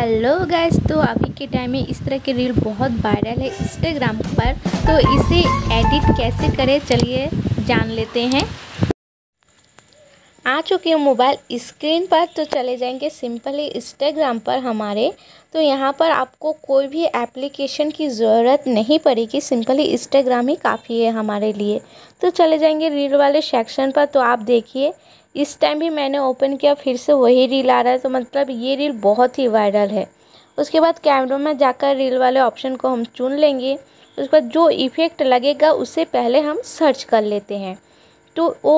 hello guys तो अभी के टाइम में इस तरह के रील बहुत वायरल है इंस्टाग्राम पर तो इसे एडिट कैसे करें चलिए जान लेते हैं आ चुके हैं मोबाइल स्क्रीन पर तो चले जाएंगे सिंपली इंस्टाग्राम पर हमारे तो यहाँ पर आपको कोई भी एप्लीकेशन की ज़रूरत नहीं पड़ेगी सिंपली इंस्टाग्राम ही काफ़ी है हमारे लिए तो चले जाएंगे रील वाले सेक्शन पर तो आप देखिए इस टाइम भी मैंने ओपन किया फिर से वही रील आ रहा है तो मतलब ये रील बहुत ही वायरल है उसके बाद कैमरों में जाकर रील वाले ऑप्शन को हम चुन लेंगे उसके बाद जो इफ़ेक्ट लगेगा उससे पहले हम सर्च कर लेते हैं तो वो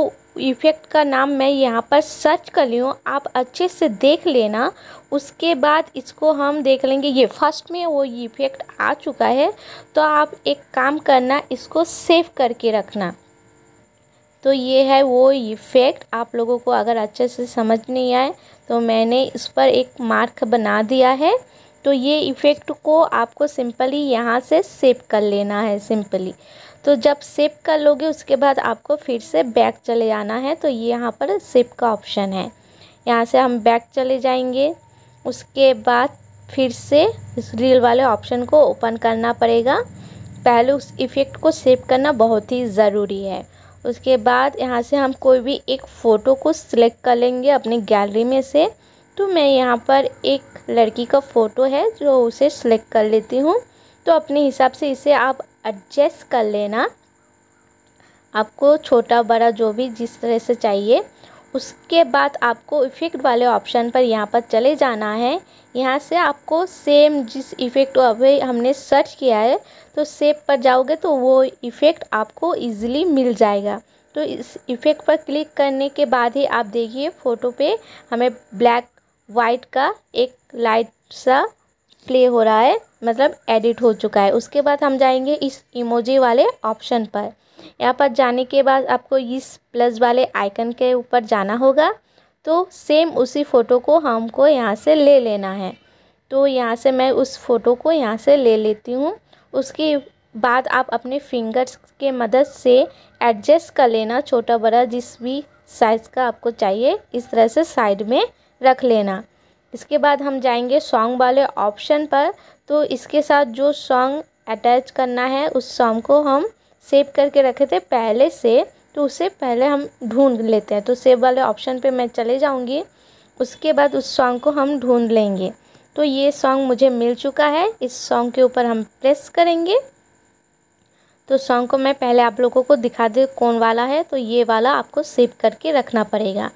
इफ़ेक्ट का नाम मैं यहाँ पर सर्च कर ली हूँ आप अच्छे से देख लेना उसके बाद इसको हम देख लेंगे ये फर्स्ट में वो इफ़ेक्ट आ चुका है तो आप एक काम करना इसको सेव करके रखना तो ये है वो इफ़ेक्ट आप लोगों को अगर अच्छे से समझ नहीं आए तो मैंने इस पर एक मार्क बना दिया है तो ये इफ़ेक्ट को आपको सिंपली यहाँ से सेव कर लेना है सिंपली तो जब सेव कर लोगे उसके बाद आपको फिर से बैक चले जाना है तो ये यहाँ पर सेव का ऑप्शन है यहाँ से हम बैक चले जाएंगे उसके बाद फिर से इस रील वाले ऑप्शन को ओपन करना पड़ेगा पहले उस इफ़ेक्ट को सेव करना बहुत ही ज़रूरी है उसके बाद यहाँ से हम कोई भी एक फ़ोटो को सिलेक्ट कर लेंगे अपनी गैलरी में से तो मैं यहाँ पर एक लड़की का फ़ोटो है जो उसे सिलेक्ट कर लेती हूँ तो अपने हिसाब से इसे आप एडजस्ट कर लेना आपको छोटा बड़ा जो भी जिस तरह से चाहिए उसके बाद आपको इफ़ेक्ट वाले ऑप्शन पर यहाँ पर चले जाना है यहाँ से आपको सेम जिस इफ़ेक्ट अभी हमने सर्च किया है तो सेप पर जाओगे तो वो इफ़ेक्ट आपको इजीली मिल जाएगा तो इस इफ़ेक्ट पर क्लिक करने के बाद ही आप देखिए फ़ोटो पे हमें ब्लैक वाइट का एक लाइट सा प्ले हो रहा है मतलब एडिट हो चुका है उसके बाद हम जाएंगे इस इमोजी वाले ऑप्शन पर यहाँ पर जाने के बाद आपको इस प्लस वाले आइकन के ऊपर जाना होगा तो सेम उसी फ़ोटो को हमको यहाँ से ले लेना है तो यहाँ से मैं उस फ़ोटो को यहाँ से ले लेती हूँ उसके बाद आप अपने फिंगर्स के मदद से एडजस्ट कर लेना छोटा बड़ा जिस भी साइज़ का आपको चाहिए इस तरह से साइड में रख लेना इसके बाद हम जाएंगे सॉन्ग वाले ऑप्शन पर तो इसके साथ जो सॉन्ग अटैच करना है उस सॉन्ग को हम सेव करके रखे थे पहले से तो उसे पहले हम ढूंढ लेते हैं तो सेव वाले ऑप्शन पे मैं चले जाऊँगी उसके बाद उस सॉन्ग को हम ढूंढ लेंगे तो ये सॉन्ग मुझे मिल चुका है इस सॉन्ग के ऊपर हम प्रेस करेंगे तो सॉन्ग को मैं पहले आप लोगों को दिखा दे कौन वाला है तो ये वाला आपको सेव करके रखना पड़ेगा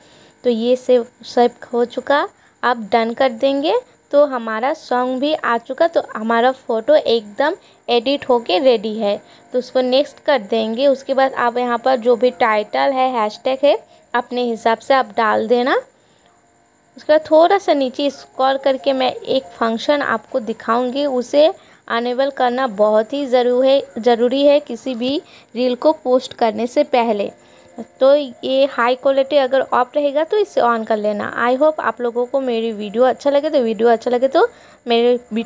तो ये सेव सेव हो चुका आप डन कर देंगे तो हमारा सॉन्ग भी आ चुका तो हमारा फ़ोटो एकदम एडिट होके रेडी है तो उसको नेक्स्ट कर देंगे उसके बाद आप यहाँ पर जो भी टाइटल है हैशटैग है अपने हिसाब से आप डाल देना उसके बाद थोड़ा सा नीचे स्क्रॉल करके मैं एक फंक्शन आपको दिखाऊंगी उसे अनेबल करना बहुत ही ज़रूर है ज़रूरी है किसी भी रील को पोस्ट करने से पहले तो ये हाई क्वालिटी अगर ऑफ रहेगा तो इसे ऑन कर लेना आई होप आप लोगों को मेरी वीडियो अच्छा लगे तो वीडियो अच्छा लगे तो मेरे वीडियो